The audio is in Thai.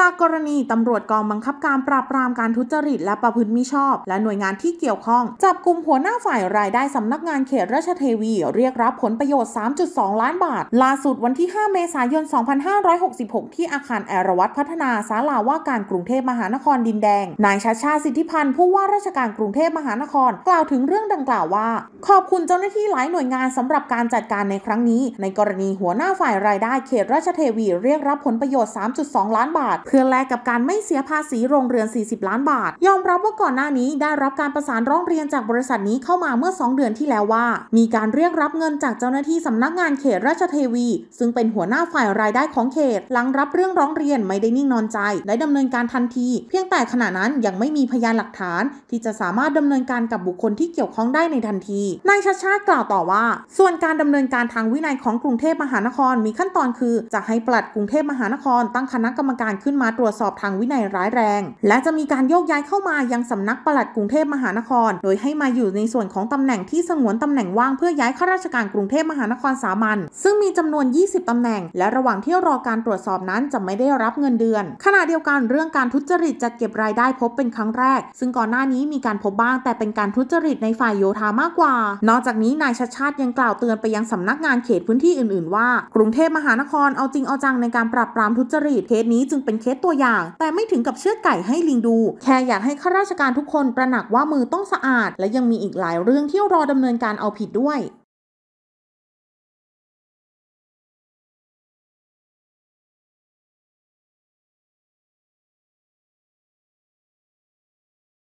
จากกรณีตำรวจกองบังคับการปราบปรามการทุจริตและประพฤติมิชอบ และหน่วยงานที่เกี่ยวข้อง จับกลุ่มหัวหน้าฝ่ายรายได้สำนักงานเขตราชเทวี เรียกรับผลประโยชน์ 3.2 ล้านบาท ล่าสุดวันที่ 5 เมษายน 2566 ที่อาคารแอรวัตพัฒนาศาลาว่าการกรุงเทพมหานครดินแดง นายชาชาสิทธิพันธ์ผู้ว่าราชการกรุงเทพมหานคร กล่าวถึงเรื่องดังกล่าวว่าขอบคุณเจ้าหน้าที่หลายหน่วยงานสำหรับการจัดการในครั้งนี้ ในกรณีหัวหน้าฝ่ายรายได้เขตราชเทวี เรียกรับผลประโยชน์ 3.2 ล้านบาทเพื่อแลกกับการไม่เสียภาษีโรงเรือน 40 ล้านบาท ยอมรับว่าก่อนหน้านี้ ได้รับการประสานร้องเรียนจากบริษัทนี้เข้ามาเมื่อ 2 เดือนที่แล้วว่า มีการเรียกรับเงินจากเจ้าหน้าที่สำนักงานเขตราชเทวี ซึ่งเป็นหัวหน้าฝ่ายรายได้ของเขต หลังรับเรื่องร้องเรียนไม่ได้นิ่งนอนใจและดำเนินการทันที เพียงแต่ขณะนั้นยังไม่มีพยานหลักฐาน ที่จะสามารถดำเนินการกับบุคคลที่เกี่ยวข้องได้ในทันที นายชาชาติกล่าวต่อว่า ส่วนการดำเนินการทางวินัยของกรุงเทพมหานคร มีขั้นตอนคือ จะให้ปลัดกรุงเทพมหานคร ตั้งคณะกรรมการขึ้นนมาตรวจสอบทางวินัยร้ายแรง และจะมีการโยกย้ายเข้ามายังสำนักปลัดกรุงเทพมหานคร โดยให้มาอยู่ในส่วนของตำแหน่งที่สงวนตำแหน่งว่าง เพื่อย้ายข้าราชการกรุงเทพมหานครสามัญซึ่งมีจำนวน 20 ตำแหน่งและระหว่างที่รอการตรวจสอบนั้นจะไม่ได้รับเงินเดือน ขณะเดียวกันเรื่องการทุจริตจัดเก็บรายได้พบเป็นครั้งแรก ซึ่งก่อนหน้านี้มีการพบบ้างแต่เป็นการทุจริตในฝ่ายโยธามากกว่า นอกจากนี้นายชาชาติยังกล่าวเตือนไปยังสำนักงานเขตพื้นที่อื่นๆว่า กรุงเทพมหานครเอาจริงเอาจังในการปราบปรามทุจริตเคสนี้จึงเป็นเคสตัวอย่าง แต่ไม่ถึงกับเชื้อไก่ให้ลิงดู แค่อยากให้ข้าราชการทุกคนตระหนักว่ามือต้องสะอาด และยังมีอีกหลายเรื่องที่รอดำเนินการเอาผิดด้วย